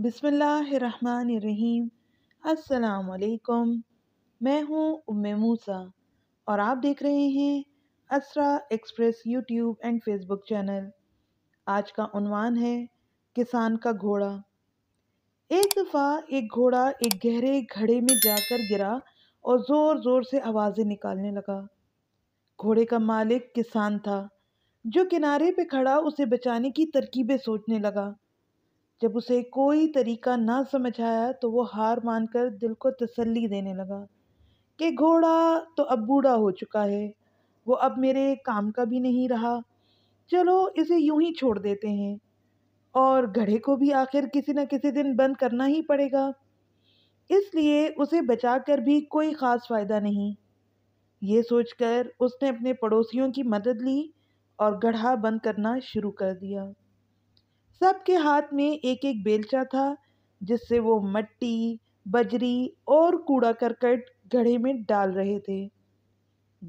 बिसमीम् अल्लाम मैं हूं उम मूसा और आप देख रहे हैं Asra express YouTube and Facebook channel आज का उनवान है किसान का घोड़ा एक दफ़ा एक घोड़ा एक गहरे घड़े में जाकर गिरा और ज़ोर ज़ोर से आवाज़ें निकालने लगा घोड़े का मालिक किसान था जो किनारे पे खड़ा उसे बचाने की तरकीबें सोचने लगा जब उसे कोई तरीका ना समझ आया तो वो हार मानकर दिल को तसल्ली देने लगा कि घोड़ा तो अब बूढ़ा हो चुका है वो अब मेरे काम का भी नहीं रहा चलो इसे यूं ही छोड़ देते हैं और घड़े को भी आखिर किसी न किसी दिन बंद करना ही पड़ेगा इसलिए उसे बचाकर भी कोई ख़ास फ़ायदा नहीं ये सोचकर उसने अपने पड़ोसियों की मदद ली और गढ़ा बंद करना शुरू कर दिया सबके हाथ में एक एक बेलचा था जिससे वो मट्टी बजरी और कूड़ा करकट गढ़े में डाल रहे थे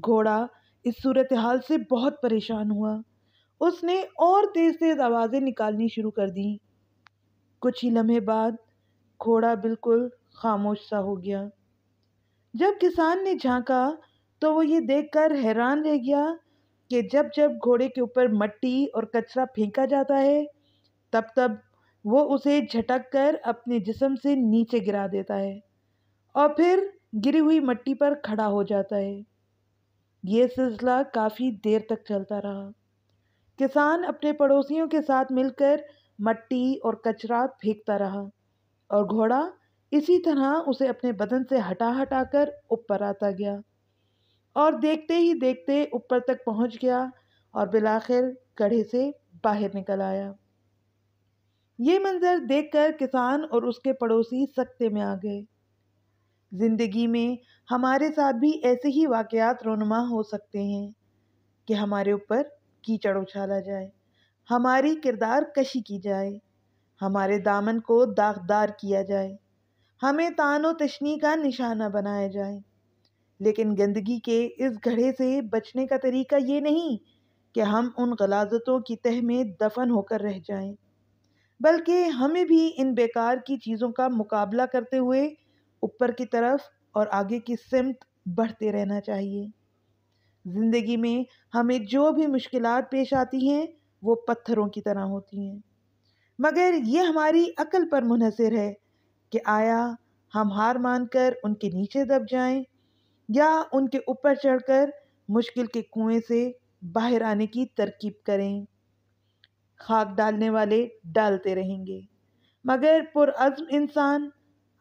घोड़ा इस सूरत हाल से बहुत परेशान हुआ उसने और तेज़ तेज़ आवाज़ें निकालनी शुरू कर दी कुछ ही लम्हे बाद घोड़ा बिल्कुल खामोश सा हो गया जब किसान ने झांका तो वो ये देखकर हैरान रह गया कि जब जब घोड़े के ऊपर मट्टी और कचरा फेंका जाता है तब तब वो उसे झटक कर अपने जिसम से नीचे गिरा देता है और फिर गिरी हुई मट्टी पर खड़ा हो जाता है ये सिलसिला काफ़ी देर तक चलता रहा किसान अपने पड़ोसियों के साथ मिलकर मट्टी और कचरा फेंकता रहा और घोड़ा इसी तरह उसे अपने बदन से हटा हटा कर ऊपर आता गया और देखते ही देखते ऊपर तक पहुंच गया और बिलाखिर कड़े से बाहर निकल आया ये मंज़र देखकर किसान और उसके पड़ोसी सख्ते में आ गए ज़िंदगी में हमारे साथ भी ऐसे ही वाकयात रोनमा हो सकते हैं कि हमारे ऊपर कीचड़ उछाला जाए हमारी किरदार कशी की जाए हमारे दामन को दागदार किया जाए हमें तान तशनी का निशाना बनाया जाए लेकिन गंदगी के इस घड़े से बचने का तरीका ये नहीं कि हम उन गलाजतों की तह में दफन होकर रह जाएं। बल्कि हमें भी इन बेकार की चीज़ों का मुकाबला करते हुए ऊपर की तरफ और आगे की सिमत बढ़ते रहना चाहिए ज़िंदगी में हमें जो भी मुश्किल पेश आती हैं वो पत्थरों की तरह होती हैं मगर ये हमारी अकल पर मुनहसर है कि आया हम हार मानकर उनके नीचे दब जाएं या उनके ऊपर चढ़कर मुश्किल के कुएं से बाहर आने की तरकीब करें खाक डालने वाले डालते रहेंगे मगर पुरज़म इंसान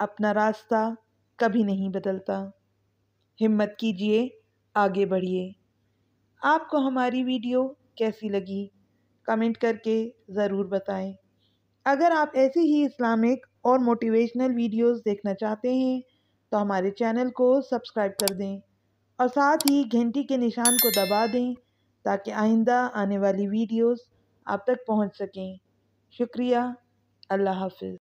अपना रास्ता कभी नहीं बदलता हिम्मत कीजिए आगे बढ़िए आपको हमारी वीडियो कैसी लगी कमेंट करके ज़रूर बताएं अगर आप ऐसी ही इस्लामिक और मोटिवेशनल वीडियोस देखना चाहते हैं तो हमारे चैनल को सब्सक्राइब कर दें और साथ ही घंटी के निशान को दबा दें ताकि आइंदा आने वाली वीडियोस आप तक पहुँच सकें शुक्रिया अल्लाह हाफ़िज़